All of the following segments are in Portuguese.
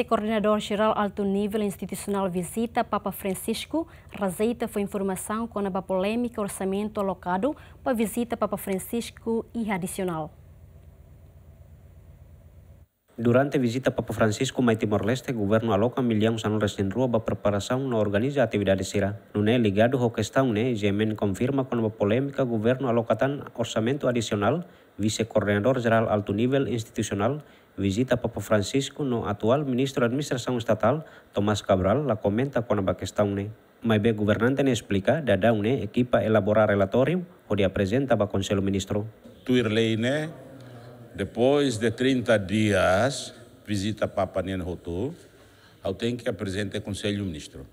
Vice Coordenador Geral Alto Nível Institucional Visita Papa Francisco rejeita foi informação com a polêmica orçamento alocado para visita Papa Francisco e adicional. Durante visita Papa Francisco a Timor-Leste, governo aloca milhões a recém-rouba preparação na organiza atividade sira. Nune ligado ao questão, né, Jemen e, e confirma com uma polêmica governo alocatan orçamento adicional, vice-coordenador geral alto nível institucional, visita Papa Francisco no atual ministro da administração estatal, Tomás Cabral, la comenta com a questão, né. E. Maibe governante ne explica, da daune, equipa elaborar relatório, onde apresenta para o Conselho Ministro. Tuir lei, né, Depois de 30 dias, visita Papa Nen Rotu, eu tenho que apresentar o Conselho Ministro.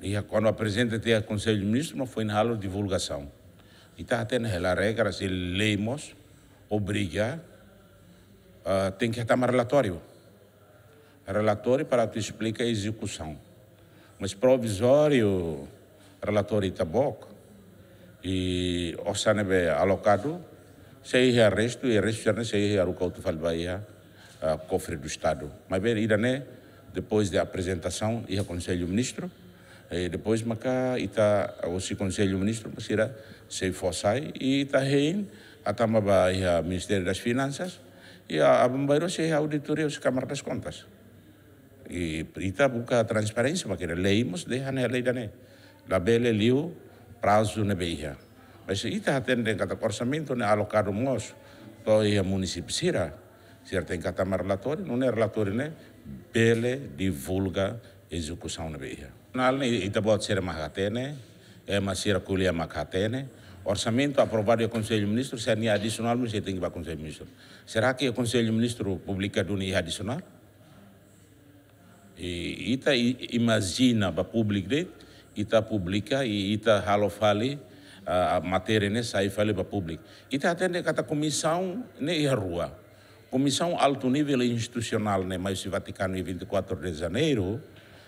E quando apresentei o Conselho Ministro, não foi na aula de divulgação. E está tendo a regra, se lemos, obriga, uh, tem que estar um relatório. Relatório para te explicar a execução. Mas provisório, relatório está bom. E o SANEB é alocado, se sehi arresto e arresto já sehi arucauto falbaia a cofre do Estado. Mas bem, ira né, depois da apresentação, ia conselho ministro, e depois maca ita tá, o se conselho ministro, mas ira se fossai e ita tá hein, atama ba ia Ministério das Finanças e a abambairo se auditoria os Câmara das Contas. E ita tá buka transparência, mas que leimos, deixa né, lei da né. Labele liu prazo na beia. Mas ita atende cada orçamento né alocado mos to ia município sira. Certo em cada relatório, não é relatório né bele divulga execução na beia. Nal está ita bot sira mahatene, é mas sira kulia é mahatene. Orçamento aprovado pelo Conselho Ministro, se é adicional, mas tem que ir o Conselho Ministro. Será que o Conselho de Ministros publica do adicional? E ita tá, imagina para o público, ita né? tá publica e ita tá halofali fale a matéria né, sai e para público. E está atendendo né, a comissão né, e a rua. Comissão alto nível institucional, né, mas o Vaticano em 24 de janeiro,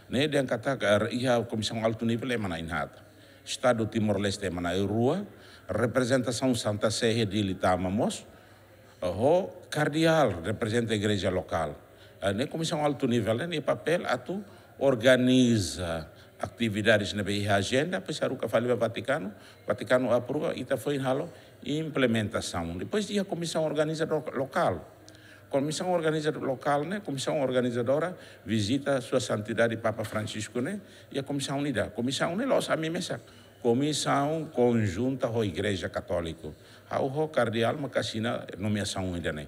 né, de kata e a comissão alto nível é manainhata. Estado Timor-Leste é manai rua, representação Santa Sé de Litamamos, o cardeal representa a igreja local. A ah, né, comissão alto nível, né, papel, a tu organiza atividades na BIH Agenda, pois Aruca falou ao Vaticano, o Vaticano aprova e foi em halo implementação. Depois tinha a comissão organizadora local. Comissão organizadora local, né? Comissão organizadora visita sua santidade Papa Francisco, né? E a comissão unida. Comissão unida, nós a mim mesmo. Comissão conjunta com a Igreja Católica. o cardeal, uma cassina, nomeação ainda, né?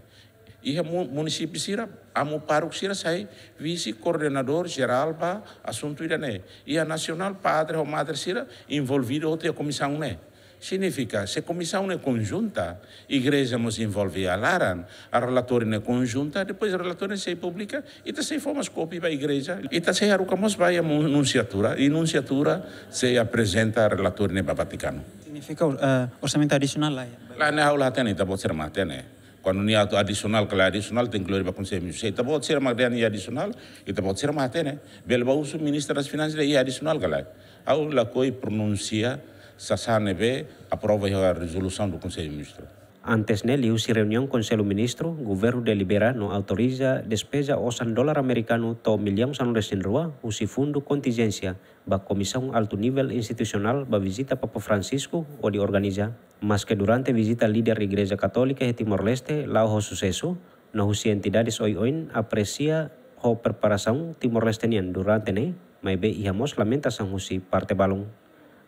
o município sira amu paro sira sai vice coordenador geral para assunto ida né a nacional padre ou madre sira envolvido outra comissão né significa se a comissão é conjunta igreja nos envolve a laran a relatório é conjunta depois a relatório se publica e tá se formas copia para a igreja e tá se arucamos vai a nunciatura e nunciatura se apresenta a relatório né para Vaticano significa uh, orçamento adicional lá é? lá na aula tem tá pode ser mate né quando não é adicional, claro, adicional tem que ler para conseguir mesmo. Se está bom, se é uma grande adicional, e está bom, se é uma até, né? Bele, o ministro das Finanças é adicional, claro. Há que pronuncia, se a SANEB aprova a resolução do Conselho de Ministros. Antes Nelly usi reunión con seu ministro, governo delibera no autoriza despesa osan dólar americano to milhão san resenrua usi fundo contingência ba comisión alto nivel institucional ba visita Papa Francisco o di organiza. Mas que durante visita líder Igreja Católica de Timor-Leste lauho sucesso, no husi entidades oin aprecia ho preparação Timor-Leste nian durante ne, mai be iha mos lamenta san husi parte balong.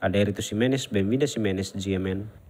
Ada Erito Simenes, Benvida Simenes, GMN.